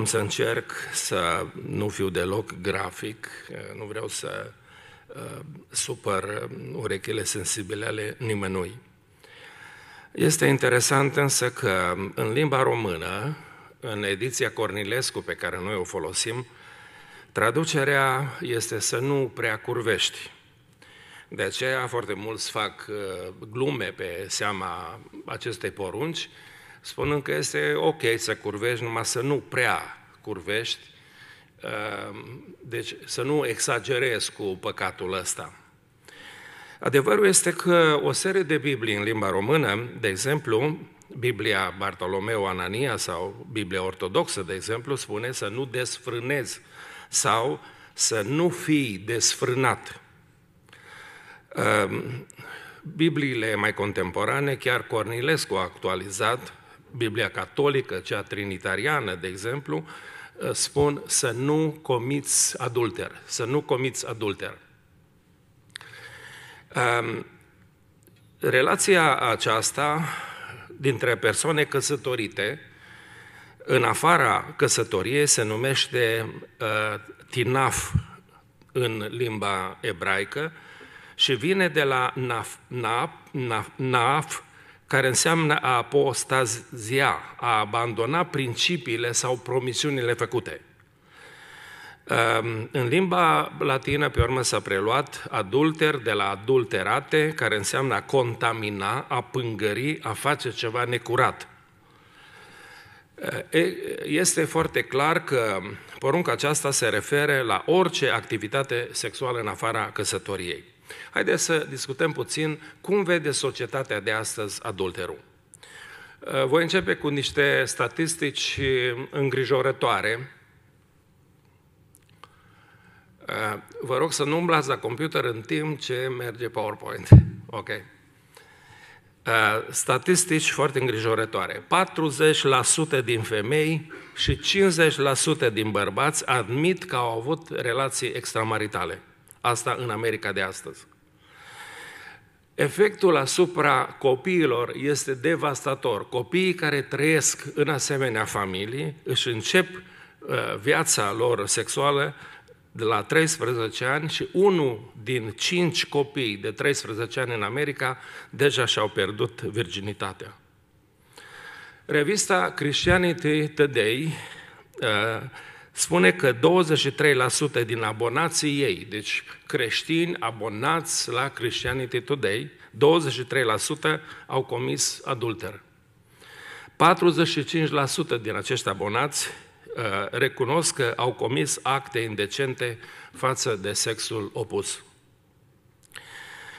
Am să încerc să nu fiu deloc grafic, nu vreau să uh, supăr urechile sensibile ale nimănui. Este interesant însă că în limba română, în ediția Cornilescu pe care noi o folosim, traducerea este să nu prea curvești. De aceea foarte mulți fac uh, glume pe seama acestei porunci, spunând că este ok să curvești, numai să nu prea curvești, ehm, deci să nu exagerezi cu păcatul ăsta. Adevărul este că o serie de Biblii în limba română, de exemplu, Biblia Bartolomeu Anania sau Biblia Ortodoxă, de exemplu, spune să nu desfrânezi sau să nu fii desfrânat. Ehm, Bibliile mai contemporane, chiar Cornilescu a actualizat Biblia catolică, cea trinitariană, de exemplu, uh, spun să nu comiți adulter, să nu comiți adulter. Um, relația aceasta dintre persoane căsătorite, în afara căsătoriei, se numește uh, tinaf în limba ebraică și vine de la naf, naf, naf, naf care înseamnă a apostazia, a abandona principiile sau promisiunile făcute. Ehm, în limba latină, pe urmă, s-a preluat adulter de la adulterate, care înseamnă a contamina, a pângări, a face ceva necurat. Ehm, este foarte clar că porunca aceasta se refere la orice activitate sexuală în afara căsătoriei. Haideți să discutăm puțin cum vede societatea de astăzi adulterul. Uh, voi începe cu niște statistici îngrijorătoare. Uh, vă rog să nu umblați la computer în timp ce merge PowerPoint. Ok. Uh, statistici foarte îngrijorătoare. 40% din femei și 50% din bărbați admit că au avut relații extramaritale. Asta în America de astăzi. Efectul asupra copiilor este devastator. Copiii care trăiesc în asemenea familii își încep uh, viața lor sexuală de la 13 ani și unul din cinci copii de 13 ani în America deja și-au pierdut virginitatea. Revista Christianity Today uh, spune că 23% din abonații ei, deci creștini abonați la Christianity Today, 23% au comis adulter. 45% din acești abonați uh, recunosc că au comis acte indecente față de sexul opus.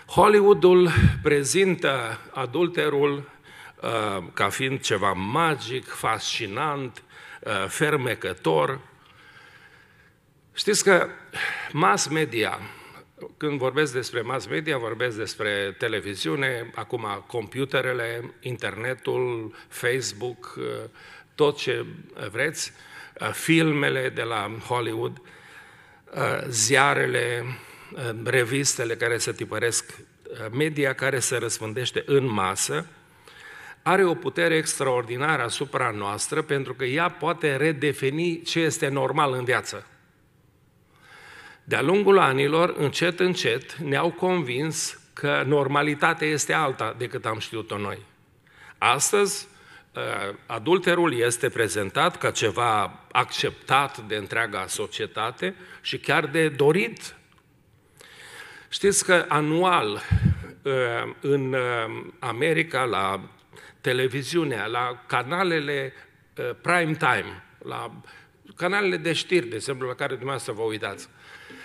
Hollywoodul prezintă adulterul uh, ca fiind ceva magic, fascinant, uh, fermecător, Știți că mass media, când vorbesc despre mass media, vorbesc despre televiziune, acum computerele, internetul, Facebook, eh, tot ce vreți, eh, filmele de la Hollywood, eh, ziarele, revistele care se tipăresc, media care se răspândește în masă, are o putere extraordinară asupra noastră pentru că ea poate redefini ce este normal în viață. De-a lungul anilor, încet, încet, ne-au convins că normalitatea este alta decât am știut-o noi. Astăzi, ă, adulterul este prezentat ca ceva acceptat de întreaga societate și chiar de dorit. Știți că anual ă, în ă, America, la televiziunea, la canalele prime time, la canalele de știri, de exemplu, la care dumneavoastră vă uitați,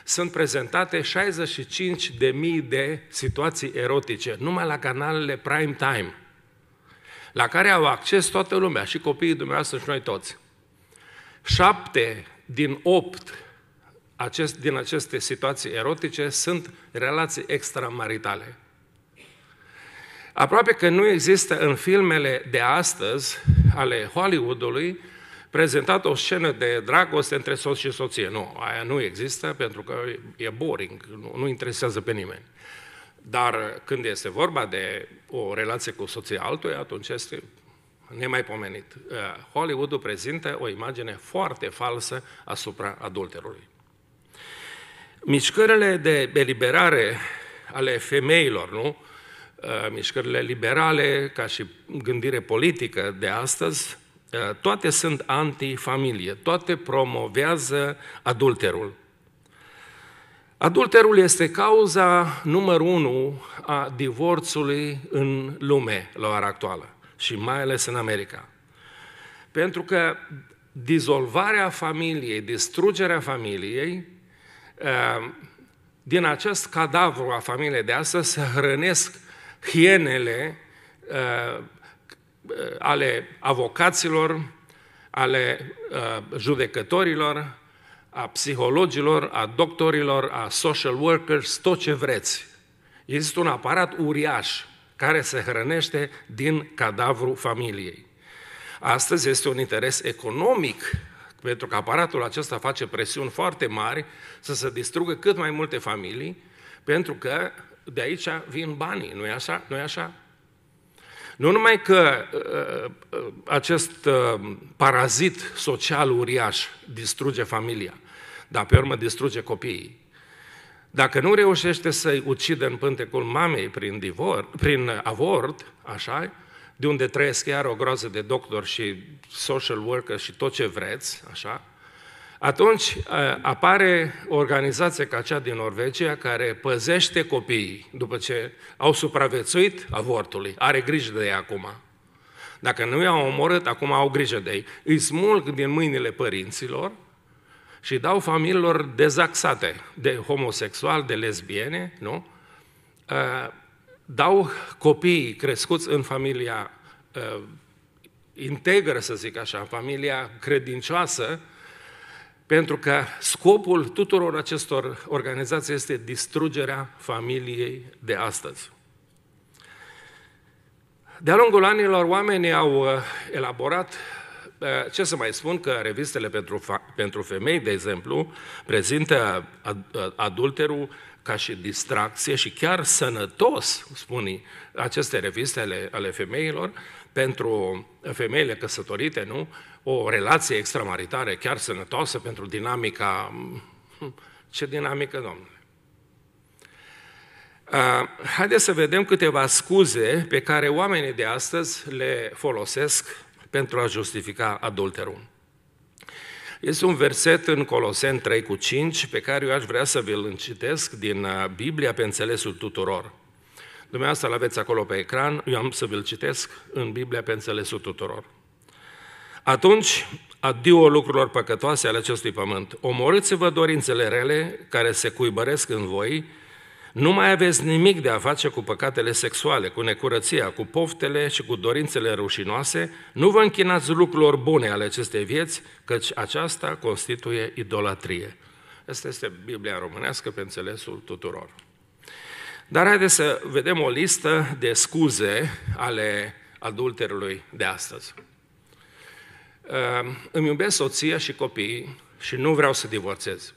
sunt prezentate 65.000 de situații erotice, numai la canalele prime time, la care au acces toată lumea, și copiii dumneavoastră și noi toți. Șapte din opt acest, din aceste situații erotice sunt relații extramaritale. Aproape că nu există în filmele de astăzi ale Hollywoodului prezentat o scenă de dragoste între soț și soție. Nu, aia nu există pentru că e boring, nu, nu interesează pe nimeni. Dar când este vorba de o relație cu soția altuia, atunci este nemaipomenit. Uh, Hollywoodul prezintă o imagine foarte falsă asupra adulterului. Mișcările de eliberare ale femeilor, nu? Uh, mișcările liberale, ca și gândire politică de astăzi, Eh, toate sunt antifamilie, toate promovează adulterul. Adulterul este cauza numărul unu a divorțului în lume la ora actuală și mai ales în America. Pentru că dizolvarea familiei, distrugerea familiei, eh, din acest cadavru a familiei de astăzi se hrănesc hienele eh, Uh, ale avocaților, ale uh, judecătorilor, a psihologilor, a doctorilor, a social workers, tot ce vreți. Există un aparat uriaș care se hrănește din cadavru familiei. Astăzi este un interes economic, pentru că aparatul acesta face presiuni foarte mari să se distrugă cât mai multe familii, pentru că de aici vin banii, nu-i așa? Nu-i așa? Nu numai că uh, uh, uh, acest parazit social uriaș distruge familia, dar pe urmă distruge copiii. Dacă nu reușește să-i ucidă în pântecul mamei prin, divor, prin avort, așa, de unde trăiesc chiar o groază de doctor și social worker și tot ce vreți, așa, atunci eh, apare o organizație ca cea din Norvegia care păzește copiii după ce au supraviețuit avortului, are grijă de ei acum. Dacă nu i-au omorât, acum au grijă de ei. Îi smulg din mâinile părinților și dau familiilor dezaxate de homosexual, de lesbiene, nu? Eh, dau copiii crescuți în familia eh, integră, să zic așa, în familia credincioasă, pentru că scopul tuturor acestor organizații este distrugerea familiei de astăzi. De-a lungul anilor, oamenii au uh, elaborat, uh, ce să mai spun, că revistele pentru, pentru femei, de exemplu, prezintă uh, adulterul ca și distracție și chiar sănătos, spun aceste reviste ale, ale femeilor, pentru femeile căsătorite, nu? o relație extramaritare chiar sănătoasă pentru dinamica... Hmm, ce dinamică, domnule? Haideți să vedem câteva scuze pe care oamenii de astăzi le folosesc pentru a justifica adulterul. Este un verset în Coloseni 3 cu 5 pe care eu aș vrea să vi-l citesc din Biblia pe înțelesul tuturor. Dumneavoastră l-aveți acolo pe ecran, eu am să vi-l citesc în Biblia pe înțelesul tuturor. Atunci, adio lucrurilor păcătoase ale acestui pământ. Omorâți-vă dorințele rele care se cuibăresc în voi, nu mai aveți nimic de a face cu păcatele sexuale, cu necurăția, cu poftele și cu dorințele rușinoase, nu vă închinați lucrurilor bune ale acestei vieți, căci aceasta constituie idolatrie. Asta este Biblia românească pe înțelesul tuturor. Dar haideți să vedem o listă de scuze ale adulterului de astăzi. Ehm, îmi iubesc soția și copiii și nu vreau să divorțez.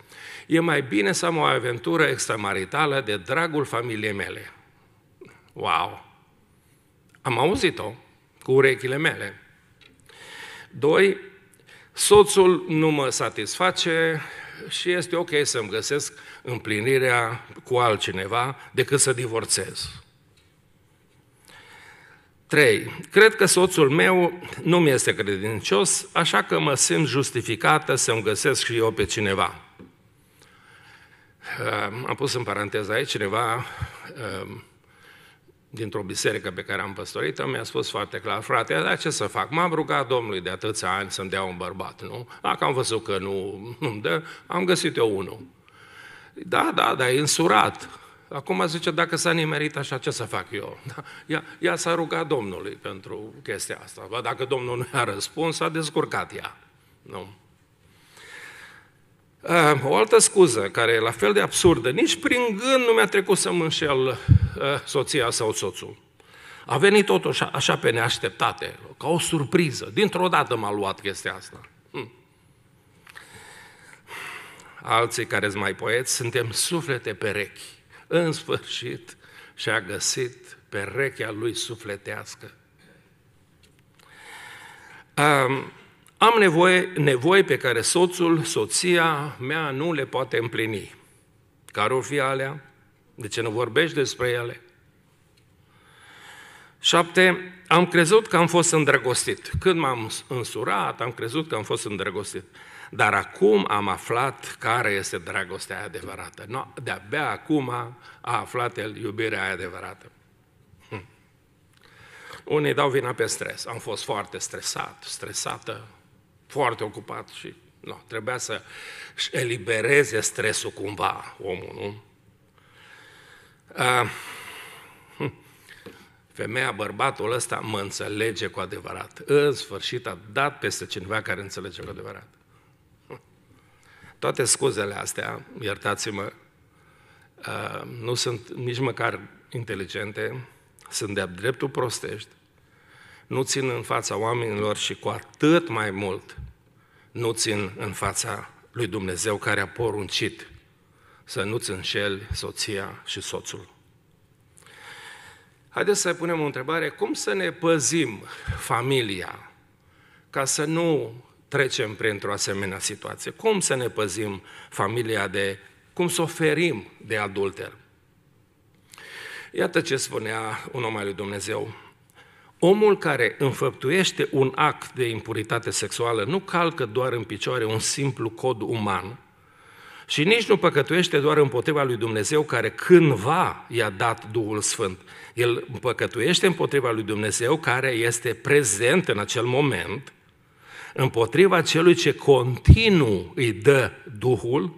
E mai bine să am o aventură extramaritală de dragul familiei mele. Wow! Am auzit-o cu urechile mele. Doi, soțul nu mă satisface și este ok să-mi găsesc împlinirea cu altcineva decât să divorțez. 3. Cred că soțul meu nu mi este credincios, așa că mă simt justificată să-mi găsesc și eu pe cineva. Am pus în paranteză aici cineva um, dintr-o biserică pe care am păstorit-o, mi-a spus foarte clar, frate, dar ce să fac? M-am rugat Domnului de atâția ani să-mi dea un bărbat, nu? Dacă am văzut că nu, nu dă, am găsit eu unul. Da, da, dar e însurat. Acum zice, dacă s-a nimerit așa, ce să fac eu? Da? Ea, ea s-a rugat Domnului pentru chestia asta. Dacă Domnul nu a răspuns, s-a descurcat ea. Nu? Eh, o altă scuză, care e la fel de absurdă, nici prin gând nu mi-a trecut să mă înșel eh, soția sau soțul. A venit totuși așa pe neașteptate, ca o surpriză. Dintr-o dată m-a luat chestia asta. Hm. Alții care sunt mai poeți, suntem suflete perechi în sfârșit și-a găsit perechea lui sufletească. Um, am nevoie, nevoi pe care soțul, soția mea nu le poate împlini. Care o fi alea? De ce nu vorbești despre ele? Șapte. Am crezut că am fost îndrăgostit. Când m-am însurat, am crezut că am fost îndrăgostit. Dar acum am aflat care este dragostea adevărată. No, de-abia acum a aflat el iubirea adevărată. Hm. Unii dau vina pe stres. Am fost foarte stresat, stresată, foarte ocupat și no, trebuia să elibereze stresul cumva omul, nu? Uh, femeia, bărbatul ăsta mă înțelege cu adevărat. În sfârșit a dat peste cineva care înțelege cu adevărat. Toate scuzele astea, iertați-mă, uh, nu sunt nici măcar inteligente, sunt de-a dreptul prostești, nu țin în fața oamenilor și cu atât mai mult nu țin în fața lui Dumnezeu care a poruncit să nu-ți înșeli soția și soțul. Haideți să punem o întrebare, cum să ne păzim familia ca să nu trecem printr-o asemenea situație? Cum să ne păzim familia de, cum să oferim de adulter? Iată ce spunea un om al lui Dumnezeu. Omul care înfăptuiește un act de impuritate sexuală nu calcă doar în picioare un simplu cod uman și nici nu păcătuiește doar împotriva lui Dumnezeu care cândva i-a dat Duhul Sfânt. El păcătuiește împotriva lui Dumnezeu care este prezent în acel moment – împotriva celui ce continuu îi dă Duhul,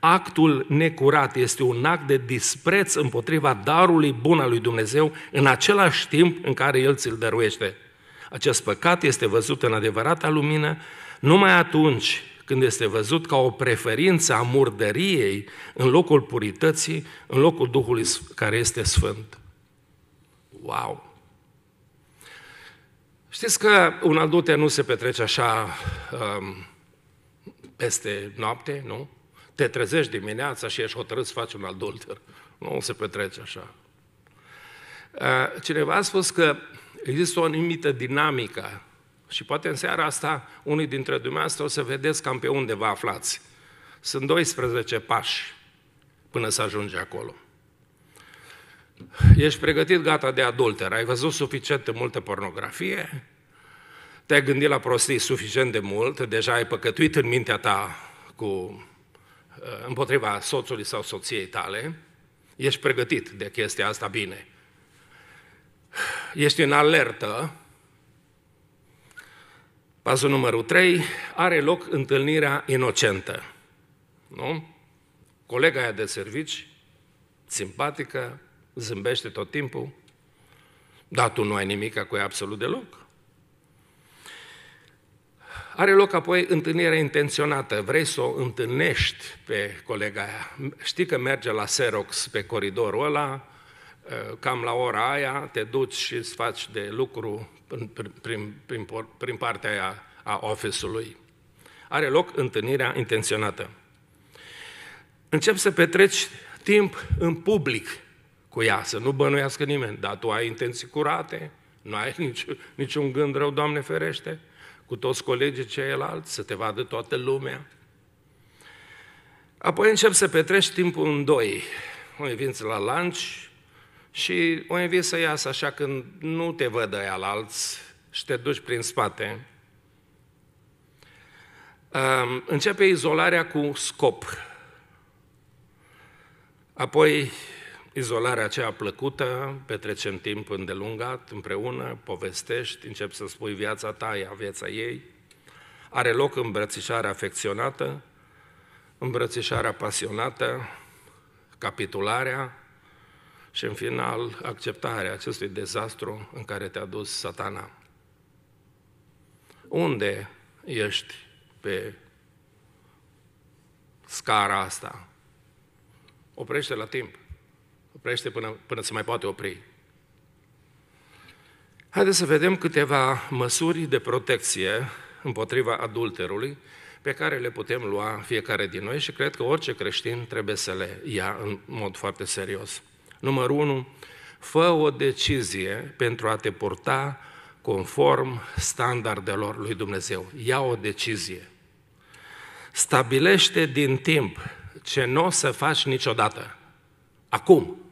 actul necurat este un act de dispreț împotriva darului bun al lui Dumnezeu în același timp în care El ți-l dăruiește. Acest păcat este văzut în adevărata lumină numai atunci când este văzut ca o preferință a murdăriei în locul purității, în locul Duhului care este Sfânt. Wow! Știți că un al nu se petrece așa um, peste noapte, nu? Te trezești dimineața și ești hotărât să faci un adulter. Nu se petrece așa. Uh, cineva a spus că există o anumită dinamică și poate în seara asta unii dintre dumneavoastră o să vedeți cam pe unde vă aflați. Sunt 12 pași până să ajungi acolo ești pregătit gata de adulter, ai văzut suficient de multă pornografie, te-ai gândit la prostii suficient de mult, deja ai păcătuit în mintea ta cu, uh, împotriva soțului sau soției tale, ești pregătit de chestia asta bine. Ești în alertă. Pasul numărul 3, are loc întâlnirea inocentă. Nu? Colega aia de servici, simpatică, zâmbește tot timpul, dar tu nu ai nimic cu ea absolut deloc. Are loc apoi întâlnirea intenționată, vrei să o întâlnești pe colega aia. Știi că merge la Xerox pe coridorul ăla, eh, cam la ora aia, te duci și îți faci de lucru prin, prin, prin, prin partea aia a office-ului. Are loc întâlnirea intenționată. Încep să petreci timp în public cu ea, să nu bănuiască nimeni. Dar tu ai intenții curate, nu ai niciun, niciun gând rău, Doamne ferește, cu toți colegii ceilalți, să te vadă toată lumea. Apoi încep să petrești timpul în doi. O invinți la lunch și o inviți să iasă așa când nu te văd aia la alți și te duci prin spate. Începe izolarea cu scop. Apoi izolarea aceea plăcută, petrecem timp îndelungat împreună, povestești, începi să spui viața ta ea, viața ei, are loc îmbrățișarea afecționată, îmbrățișarea pasionată, capitularea și, în final, acceptarea acestui dezastru în care te-a dus satana. Unde ești pe scara asta? Oprește la timp oprește până, până se mai poate opri. Haideți să vedem câteva măsuri de protecție împotriva adulterului pe care le putem lua fiecare din noi și cred că orice creștin trebuie să le ia în mod foarte serios. Numărul 1. Fă o decizie pentru a te purta conform standardelor lui Dumnezeu. Ia o decizie. Stabilește din timp ce nu o să faci niciodată. Acum.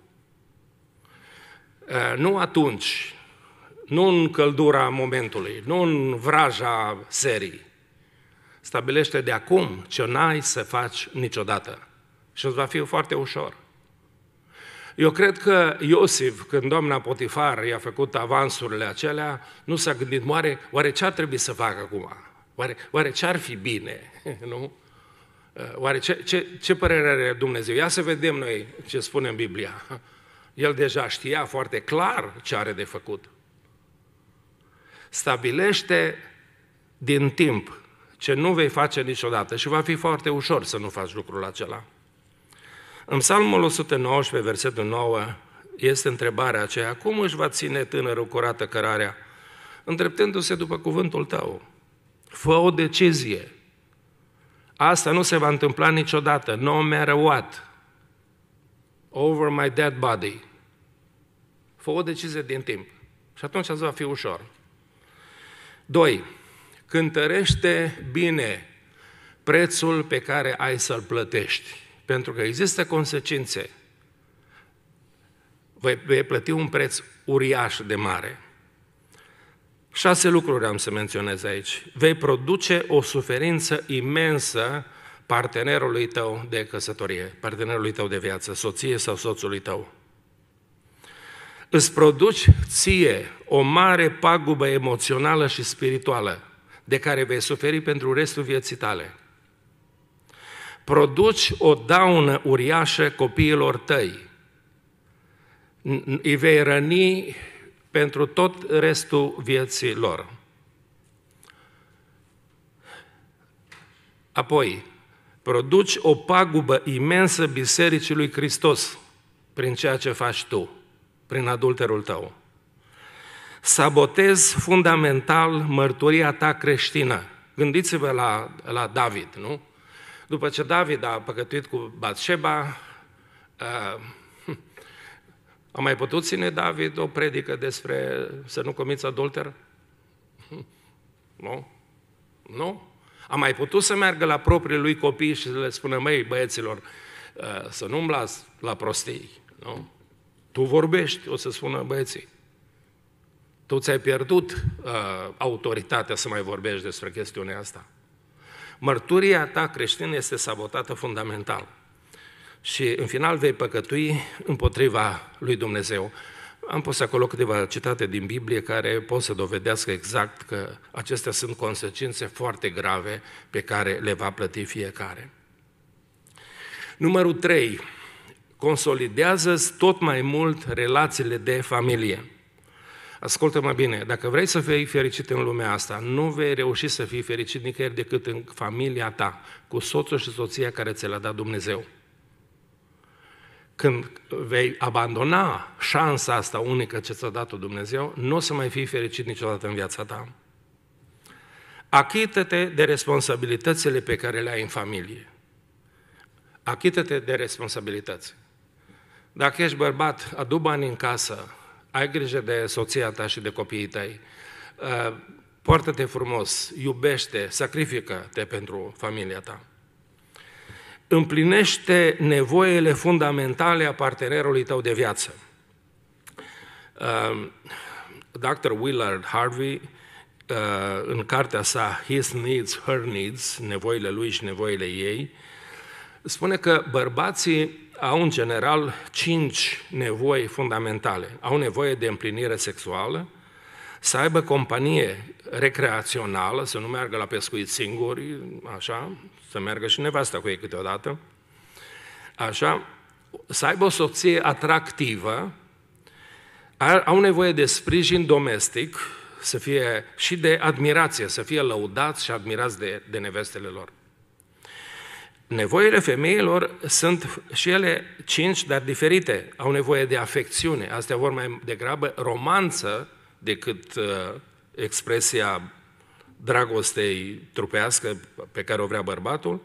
Eh, nu atunci, nu în căldura momentului, nu în vraja serii. Stabilește de acum ce n-ai să faci niciodată. Și îți va fi foarte ușor. Eu cred că Iosif, când doamna Potifar i-a făcut avansurile acelea, nu s-a gândit, oare, oare ce ar trebui să fac acum? Oare, oare ce ar fi bine? nu? Eh, oare ce, ce, ce părere are Dumnezeu? Ia să vedem noi ce spune în Biblia. El deja știa foarte clar ce are de făcut. Stabilește din timp ce nu vei face niciodată și va fi foarte ușor să nu faci lucrul acela. În Psalmul 119, versetul 9, este întrebarea aceea, cum își va ține tânărul curată cărarea? Îndreptându-se după cuvântul tău. Fă o decizie. Asta nu se va întâmpla niciodată. No matter what. Over my dead body. Fă o decizie din timp. Și atunci îți va fi ușor. 2. Cântărește bine prețul pe care ai să-l plătești. Pentru că există consecințe. Vei plăti un preț uriaș de mare. Șase lucruri am să menționez aici. Vei produce o suferință imensă partenerului tău de căsătorie, partenerului tău de viață, soție sau soțului tău îți produci ție o mare pagubă emoțională și spirituală de care vei suferi pentru restul vieții tale. Produci o daună uriașă copiilor tăi. Îi vei răni pentru tot restul vieții lor. Apoi, produci o pagubă imensă Bisericii lui Hristos prin ceea ce faci tu prin adulterul tău. Sabotez fundamental mărturia ta creștină. Gândiți-vă la, la David, nu? După ce David a păcătuit cu Batșeba, uh, a mai putut ține David o predică despre să nu comiți adulter? Nu? Nu? A mai putut să meargă la proprii lui copii și să le spună, măi băieților, uh, să nu umblați la prostii, nu? Tu vorbești, o să spună băieții. Tu ți-ai pierdut uh, autoritatea să mai vorbești despre chestiunea asta. Mărturia ta creștină este sabotată fundamental. Și în final vei păcătui împotriva lui Dumnezeu. Am pus acolo câteva citate din Biblie care pot să dovedească exact că acestea sunt consecințe foarte grave pe care le va plăti fiecare. Numărul 3 consolidează tot mai mult relațiile de familie. Ascultă-mă bine, dacă vrei să fii fericit în lumea asta, nu vei reuși să fii fericit nicăieri decât în familia ta, cu soțul și soția care ți l a dat Dumnezeu. Când vei abandona șansa asta unică ce ți-a dat-o Dumnezeu, nu o să mai fii fericit niciodată în viața ta. Achită-te de responsabilitățile pe care le ai în familie. Achită-te de responsabilități. Dacă ești bărbat, adu bani în casă, ai grijă de soția ta și de copiii tăi, uh, poartă-te frumos, iubește, sacrifică-te pentru familia ta. Împlinește nevoile fundamentale a partenerului tău de viață. Uh, Dr. Willard Harvey, uh, în cartea sa His Needs, Her Needs, nevoile lui și nevoile ei, spune că bărbații au în general cinci nevoi fundamentale. Au nevoie de împlinire sexuală, să aibă companie recreațională, să nu meargă la pescuit singuri, așa, să meargă și nevasta cu ei câteodată, așa, să aibă o soție atractivă, au nevoie de sprijin domestic, să fie și de admirație, să fie lăudați și admirați de, de nevestele lor. Nevoile femeilor sunt și ele cinci, dar diferite. Au nevoie de afecțiune. Astea vor mai degrabă romanță decât uh, expresia dragostei trupească pe care o vrea bărbatul.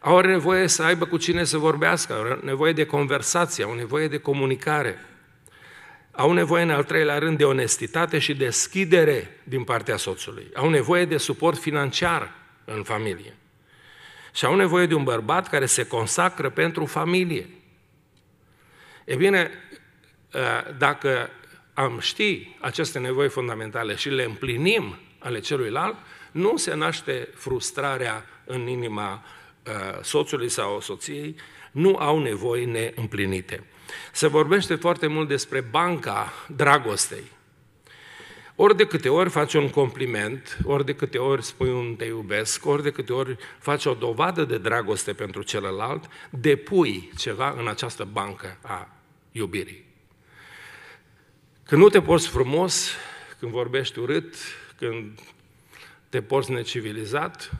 Au nevoie să aibă cu cine să vorbească, au nevoie de conversație, au nevoie de comunicare. Au nevoie, în al treilea rând, de onestitate și deschidere din partea soțului. Au nevoie de suport financiar în familie. Și au nevoie de un bărbat care se consacră pentru familie. E bine, ă, dacă am ști aceste nevoi fundamentale și le împlinim ale celuilalt, nu se naște frustrarea în inima ă, soțului sau soției, nu au nevoi neîmplinite. Se vorbește foarte mult despre banca dragostei. Ori de câte ori faci un compliment, ori de câte ori spui un te iubesc, ori de câte ori faci o dovadă de dragoste pentru celălalt, depui ceva în această bancă a iubirii. Când nu te porți frumos, când vorbești urât, când te porți necivilizat,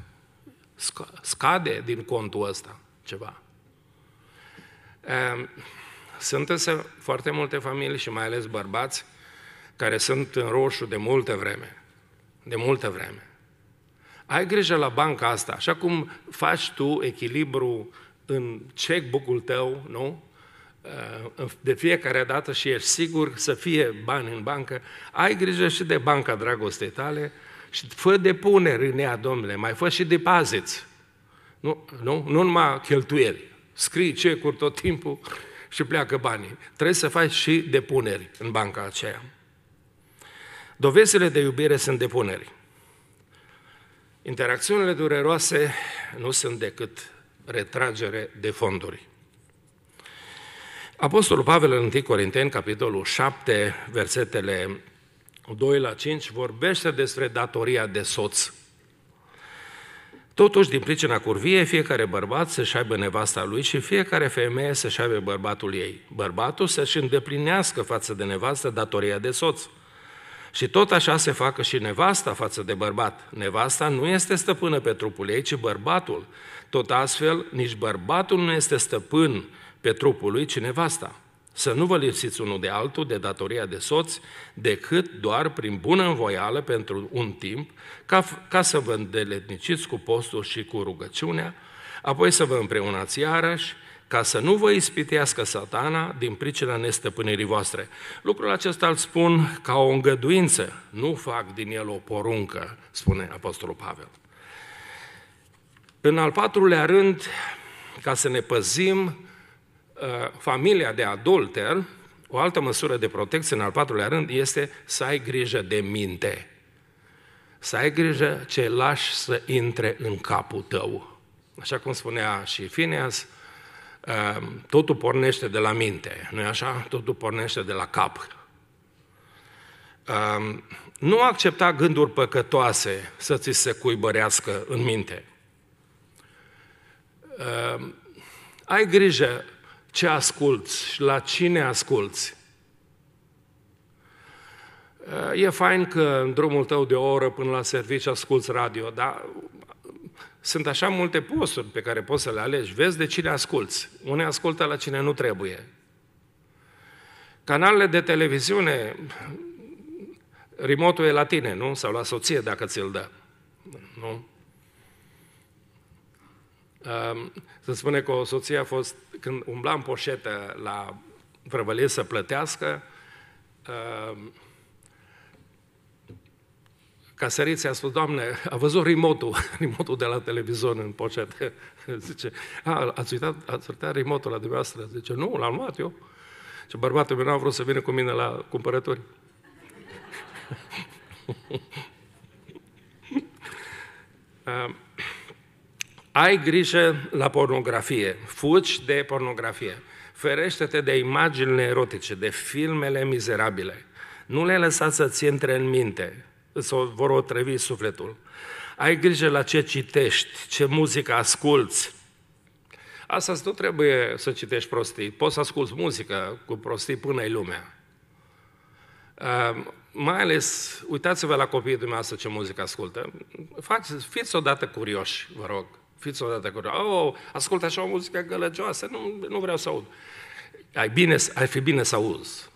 scade din contul ăsta ceva. Ehm, sunt însă foarte multe familii și mai ales bărbați care sunt în roșu de multă vreme. De multă vreme. Ai grijă la banca asta, așa cum faci tu echilibru în checkbook-ul tău, nu? Uh, de fiecare dată și ești sigur să fie bani în bancă, ai grijă și de banca dragostei tale și fă depuneri în ea, domnule, mai fă și depaziți. Nu, nu, nu numai cheltuieli. Scrii cecuri tot timpul și pleacă banii. Trebuie să faci și depuneri în banca aceea. Dovezile de iubire sunt depuneri. Interacțiunile dureroase nu sunt decât retragere de fonduri. Apostolul Pavel în 1 Corinteni, capitolul 7, versetele 2 la 5, vorbește despre datoria de soț. Totuși, din pricina curviei, fiecare bărbat să-și aibă nevasta lui și fiecare femeie să-și aibă bărbatul ei. Bărbatul să-și îndeplinească față de nevastă datoria de soț. Și tot așa se facă și nevasta față de bărbat. Nevasta nu este stăpână pe trupul ei, ci bărbatul. Tot astfel, nici bărbatul nu este stăpân pe trupul lui, ci nevasta. Să nu vă lipsiți unul de altul de datoria de soț, decât doar prin bună învoială pentru un timp, ca, ca să vă îndeletniciți cu postul și cu rugăciunea, apoi să vă împreunați iarăși, ca să nu vă ispitească satana din pricina nestăpânirii voastre. Lucrul acesta îl spun ca o îngăduință, nu fac din el o poruncă, spune Apostolul Pavel. În al patrulea rând, ca să ne păzim uh, familia de adulter, o altă măsură de protecție, în al patrulea rând, este să ai grijă de minte. Să ai grijă ce lași să intre în capul tău. Așa cum spunea și Phineas, Ehm, totul pornește de la minte, nu-i așa? Totul pornește de la cap. Ehm, nu accepta gânduri păcătoase să ți se cuibărească în minte. Ehm, ai grijă ce asculți și la cine asculți. E fain că în drumul tău de o oră până la serviciu asculți radio, dar sunt așa multe posturi pe care poți să le alegi. Vezi de cine asculți. Unii ascultă la cine nu trebuie. Canalele de televiziune, remote e la tine, nu? Sau la soție, dacă ți-l dă. Nu? Se spune că o soție a fost, când umbla în poșetă la vrăvălie să plătească, casăreții a spus, Doamne, a văzut remote-ul, de la televizor în poșetă. Zice, a, ați uitat, ați uitat remote la dumneavoastră? Zice, nu, l-am luat eu. Ce bărbatul meu n-a vrut să vină cu mine la cumpărături. Ai grijă la pornografie, fuci de pornografie, ferește-te de imaginile erotice, de filmele mizerabile. Nu le lăsa să ți intre în minte sau vor otrăvi sufletul. Ai grijă la ce citești, ce muzică asculți. Asta nu trebuie să citești prostii. Poți să asculți muzică cu prostii până ai lumea. Uh, mai ales, uitați-vă la copiii dumneavoastră ce muzică ascultă. Fați, fiți odată curioși, vă rog. Fiți odată curioși. Oh, ascultă așa o muzică gălăgioasă, nu, nu vreau să aud. Ai, bine, ar fi bine să auzi.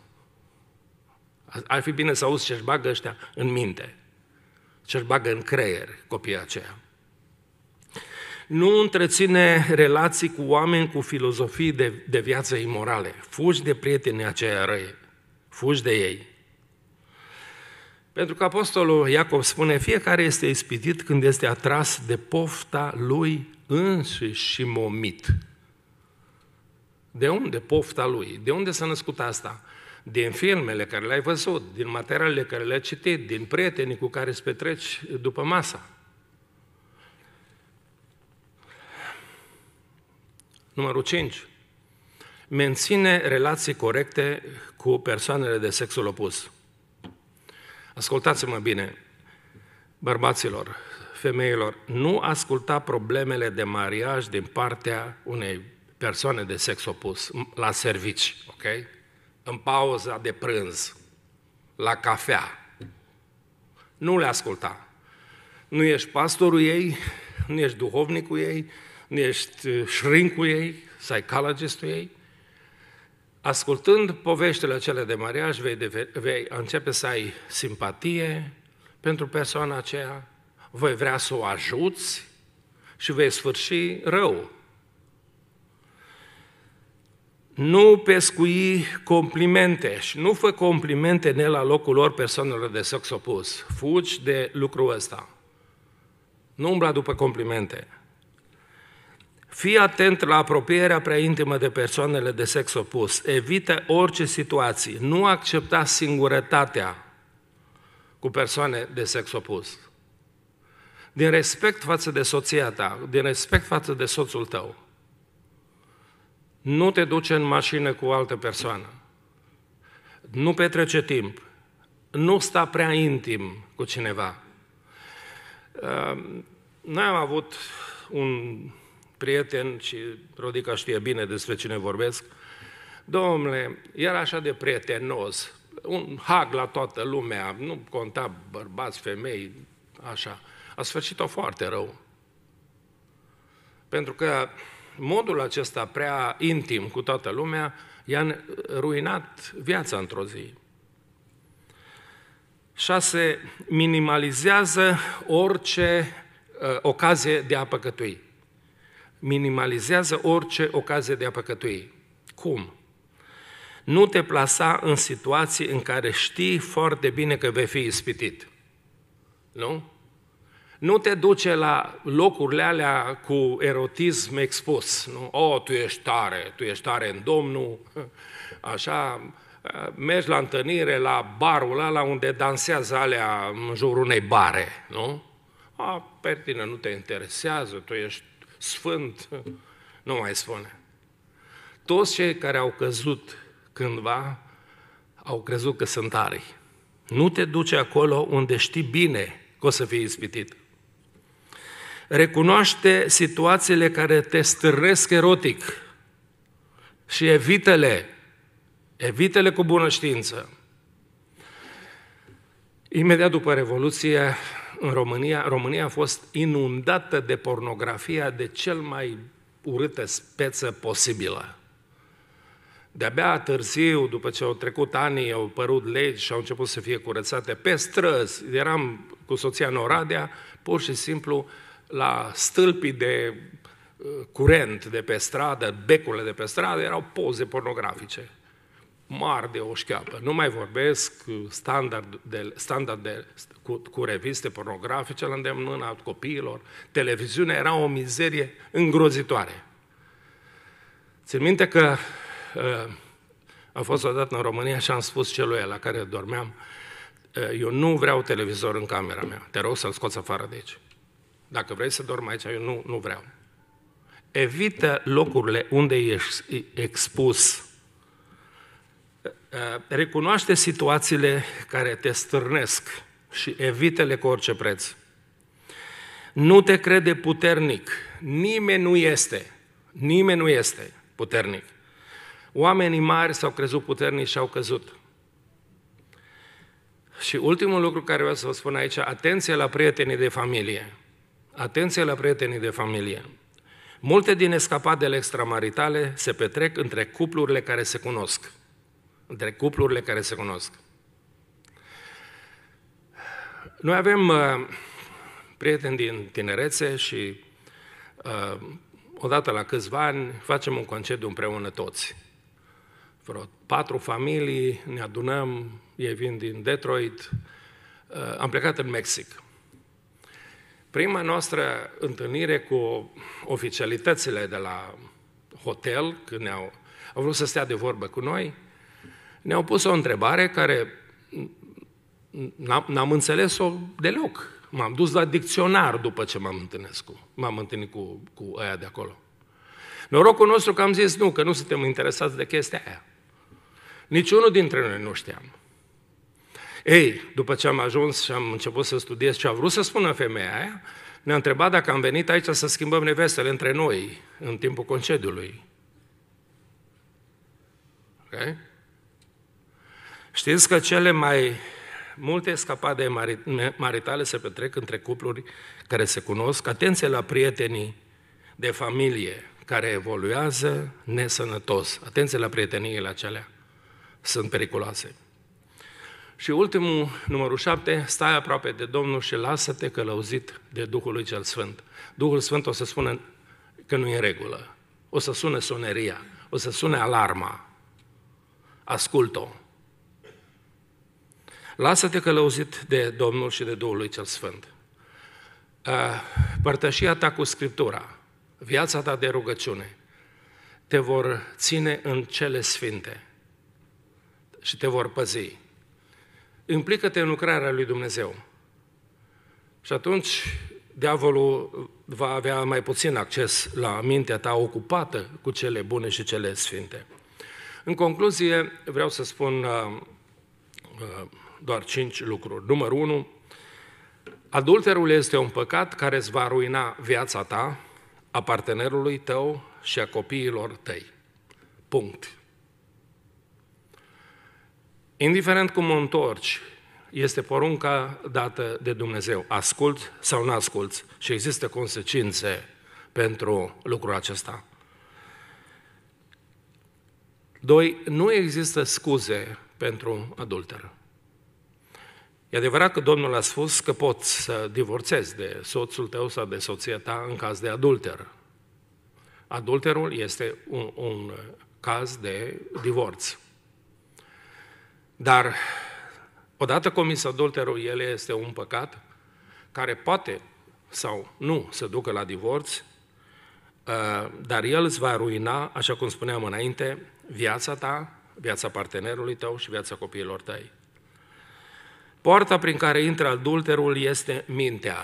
Ar fi bine să auzi ce-și bagă ăștia în minte, ce-și bagă în creier copiii aceia. Nu întreține relații cu oameni cu filozofii de, de viață imorale. Fugi de prietenii aceia răi. Fugi de ei. Pentru că Apostolul Iacob spune, fiecare este ispitit când este atras de pofta lui însuși și momit. De unde pofta lui? De unde s-a născut asta? din filmele care le-ai văzut, din materialele care le-ai citit, din prietenii cu care îți petreci după masa. Numărul 5. Menține relații corecte cu persoanele de sexul opus. Ascultați-mă bine, bărbaților, femeilor, nu asculta problemele de mariaj din partea unei persoane de sex opus la servici, ok? în pauza de prânz, la cafea. Nu le asculta. Nu ești pastorul ei, nu ești duhovnicul ei, nu ești uh, șrincul ei, psychologistul ei. Ascultând poveștile acele de mariaj, vei, de, vei începe să ai simpatie pentru persoana aceea, vei vrea să o ajuți și vei sfârși rău nu pescui complimente și nu fă complimente ne la locul lor persoanelor de sex opus. Fugi de lucrul ăsta. Nu umbla după complimente. Fii atent la apropierea prea intimă de persoanele de sex opus. Evită orice situații. Nu accepta singurătatea cu persoane de sex opus. Din respect față de soția ta, din respect față de soțul tău, nu te duce în mașină cu o altă persoană. Nu petrece timp. Nu sta prea intim cu cineva. Uh, noi am avut un prieten și Rodica știe bine despre cine vorbesc. Domnule, era așa de prietenos, un hag la toată lumea, nu conta bărbați, femei, așa. A sfârșit-o foarte rău. Pentru că modul acesta prea intim cu toată lumea i-a ruinat viața într-o zi. 6. Minimalizează orice uh, ocazie de a păcătui. Minimalizează orice ocazie de a păcătui. Cum? Nu te plasa în situații în care știi foarte bine că vei fi ispitit. Nu? nu te duce la locurile alea cu erotism expus. Nu? O, oh, tu ești tare, tu ești tare în Domnul, așa, mergi la întâlnire, la barul ăla unde dansează alea în jurul unei bare, nu? A, pe tine nu te interesează, tu ești sfânt, nu mai spune. Toți cei care au căzut cândva, au crezut că sunt tari. Nu te duce acolo unde știi bine că o să fii ispitit. Recunoaște situațiile care te stârnesc erotic și evitele, evitele cu bună știință. Imediat după Revoluție, în România, România a fost inundată de pornografia de cel mai urâtă speță posibilă. De-abia târziu, după ce au trecut ani, au părut legi și au început să fie curățate pe străzi. Eram cu soția în Oradea, pur și simplu la stâlpii de uh, curent de pe stradă, becurile de pe stradă, erau poze pornografice mari de o șcheapă. Nu mai vorbesc uh, standard de, standard de, cu, cu reviste pornografice la al copiilor. Televiziunea era o mizerie îngrozitoare. Țin minte că uh, am fost odată în România și am spus celui la care dormeam, uh, eu nu vreau televizor în camera mea, te rog să-l scoți afară de aici. Dacă vrei să dormi aici, eu nu, nu vreau. Evită locurile unde ești expus. Recunoaște situațiile care te stârnesc și evite-le cu orice preț. Nu te crede puternic. Nimeni nu este. Nimeni nu este puternic. Oamenii mari s-au crezut puternici și au căzut. Și ultimul lucru care vreau să vă spun aici, atenție la prietenii de familie. Atenție la prietenii de familie. Multe din escapadele extramaritale se petrec între cuplurile care se cunosc. Între cuplurile care se cunosc. Noi avem uh, prieteni din tinerețe și uh, odată la câțiva ani facem un concediu împreună toți. Vreo patru familii, ne adunăm, ei vin din Detroit. Uh, am plecat în Mexic. Prima noastră întâlnire cu oficialitățile de la hotel, când ne-au au vrut să stea de vorbă cu noi, ne-au pus o întrebare care n-am înțeles-o deloc. M-am dus la dicționar după ce m-am întâlnit cu, m-am întâlnit cu, cu aia de acolo. Norocul nostru că am zis nu, că nu suntem interesați de chestia aia. Niciunul dintre noi nu știam. Ei, după ce am ajuns și am început să studiez ce a vrut să spună femeia aia, ne-a întrebat dacă am venit aici să schimbăm nevestele între noi în timpul concediului. Okay? Știți că cele mai multe scapade maritale se petrec între cupluri care se cunosc. Atenție la prietenii de familie care evoluează nesănătos. Atenție la prieteniile acelea. Sunt periculoase. Și ultimul, numărul 7, stai aproape de Domnul și lasă-te călăuzit de Duhul lui cel Sfânt. Duhul Sfânt o să spună că nu e în regulă. O să sune soneria, o să sune alarma. Ascult-o. Lasă-te călăuzit de Domnul și de Duhul lui cel Sfânt. Părtășia ta cu Scriptura, viața ta de rugăciune, te vor ține în cele sfinte și te vor păzi implică-te în lucrarea lui Dumnezeu. Și atunci diavolul va avea mai puțin acces la mintea ta ocupată cu cele bune și cele sfinte. În concluzie, vreau să spun uh, uh, doar cinci lucruri. Numărul 1. Adulterul este un păcat care îți va ruina viața ta, a partenerului tău și a copiilor tăi. Punct. Indiferent cum o întorci, este porunca dată de Dumnezeu. Ascult sau nu asculți. Și există consecințe pentru lucrul acesta. Doi, nu există scuze pentru adulter. E adevărat că Domnul a spus că poți să divorțezi de soțul tău sau de soția ta în caz de adulter. Adulterul este un, un caz de divorț. Dar odată comis adulterul, el este un păcat care poate sau nu să ducă la divorț, uh, dar el îți va ruina, așa cum spuneam înainte, viața ta, viața partenerului tău și viața copiilor tăi. Poarta prin care intră adulterul este mintea.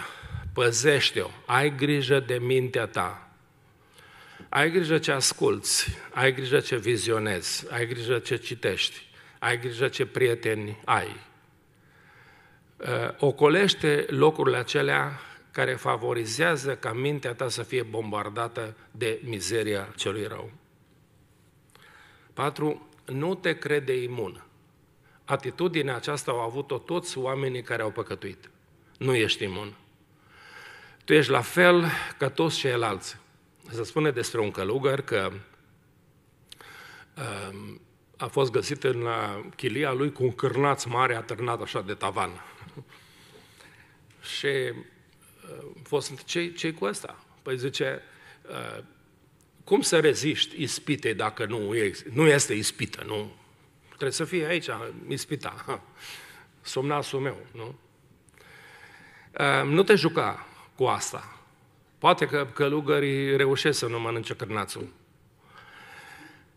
Păzește-o, ai grijă de mintea ta. Ai grijă ce asculți, ai grijă ce vizionezi, ai grijă ce citești ai grijă ce prieteni ai. Eh, ocolește locurile acelea care favorizează ca mintea ta să fie bombardată de mizeria celui rău. 4. Nu te crede imun. Atitudinea aceasta au avut-o toți oamenii care au păcătuit. Nu ești imun. Tu ești la fel ca toți ceilalți. Se spune despre un călugăr că ehm, a fost găsită în uh, chilia lui cu un cârnaț mare atârnat așa de tavan. și uh, fost, ce ce cu asta? Păi zice, uh, cum să reziști ispitei dacă nu, e, nu este ispită, nu? Trebuie să fie aici ispita, somnasul meu, nu? Nu te juca cu asta. Poate că călugării reușesc să nu mănânce cârnațul.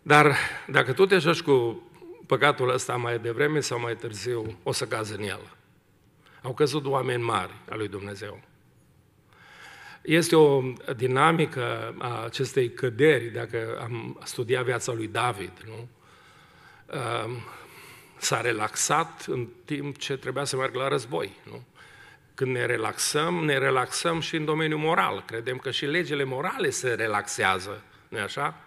Dar dacă tu te joci cu păcatul ăsta mai devreme sau mai târziu, o să cazi în el. Au căzut oameni mari a lui Dumnezeu. Este o dinamică a acestei căderi, dacă am studiat viața lui David, nu? S-a relaxat în timp ce trebuia să meargă la război, nu? Când ne relaxăm, ne relaxăm și în domeniul moral. Credem că și legile morale se relaxează, nu așa?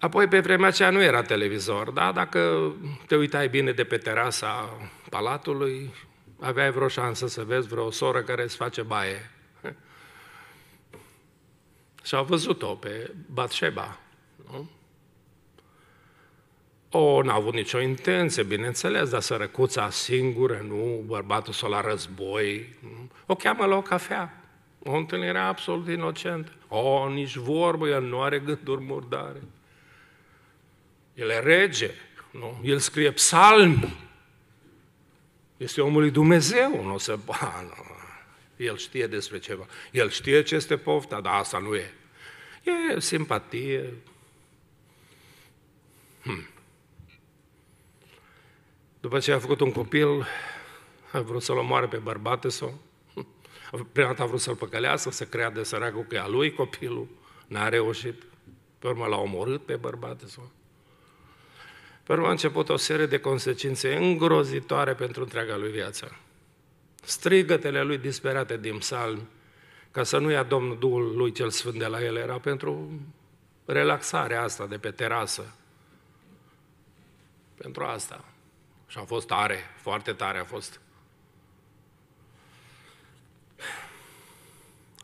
Apoi, pe vremea aceea nu era televizor, da? Dacă te uitai bine de pe terasa palatului, aveai vreo șansă să vezi vreo soră care îți face baie. Și au văzut-o pe Batșeba, nu? O, n-a avut nicio intenție, bineînțeles, dar sărăcuța singură, nu, bărbatul s-o la război, nu? o cheamă la o cafea. O întâlnire absolut inocentă. O, nici vorbă, el nu are gânduri murdare. El e rege, nu? El scrie psalmi. Este omul lui Dumnezeu, nu se... Ba, ah, nu. El știe despre ceva. El știe ce este pofta, dar asta nu e. E simpatie. Hm. După ce a făcut un copil, a vrut să-l omoare pe bărbatul sau Prima dată a vrut să-l păcălească, să creadă săracul că e a lui copilul. N-a reușit. Pe urmă l-a omorât pe bărbatul sau pe urmă a început o serie de consecințe îngrozitoare pentru întreaga lui viață. Strigătele lui disperate din Psalm, ca să nu ia Domnul Duhul lui cel Sfânt de la el, era pentru relaxarea asta de pe terasă. Pentru asta. Și a fost tare, foarte tare a fost.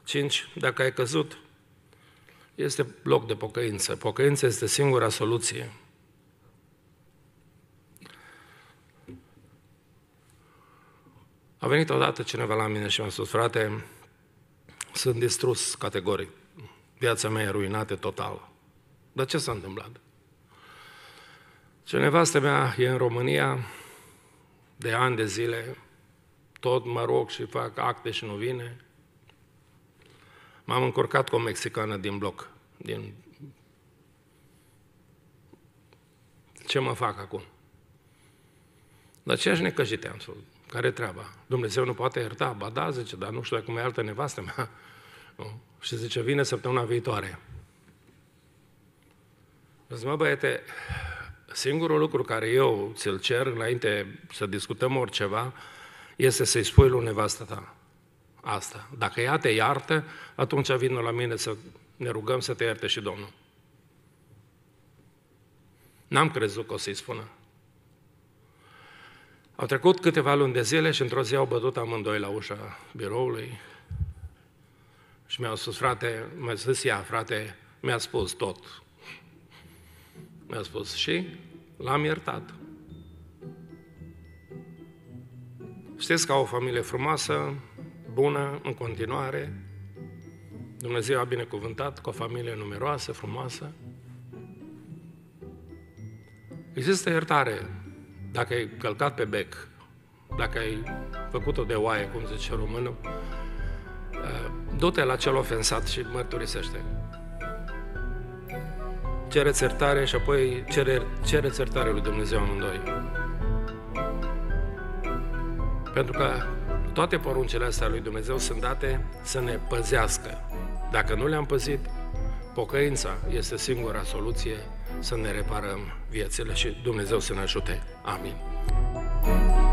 5. Dacă ai căzut, este loc de pocăință. Pocăința este singura soluție A venit odată cineva la mine și mi-a spus, frate, sunt distrus categoric. Viața mea e ruinată total. Dar ce s-a întâmplat? Cineva nevastă mea e în România de ani de zile, tot mă rog și fac acte și nu vine. M-am încurcat cu o mexicană din bloc, din... Ce mă fac acum? Dar ce aș necăjite, am spus care treaba? Dumnezeu nu poate ierta? Ba da, zice, dar nu știu dacă mai altă nevastă mea. Nu? Și zice, vine săptămâna viitoare. Zice, mă băiete, singurul lucru care eu ți-l cer înainte să discutăm oriceva, este să-i spui lui nevastă ta asta. Dacă ea te iartă, atunci vină la mine să ne rugăm să te ierte și Domnul. N-am crezut că o să-i spună. Au trecut câteva luni de zile și într-o zi au bătut amândoi la ușa biroului și mi-au spus, frate, mi-a zis ea, frate, mi-a spus tot. Mi-a spus și l-am iertat. Știți că au o familie frumoasă, bună, în continuare. Dumnezeu a binecuvântat cu o familie numeroasă, frumoasă. Există iertare dacă ai călcat pe bec, dacă ai făcut-o de oaie, cum zice românul, uh, du-te la cel ofensat și mărturisește. Cere iertare și apoi cere, cere iertare lui Dumnezeu amândoi. Pentru că toate poruncile astea lui Dumnezeu sunt date să ne păzească. Dacă nu le-am păzit, pocăința este singura soluție să ne reparăm viețile și Dumnezeu să ne ajute. Amin.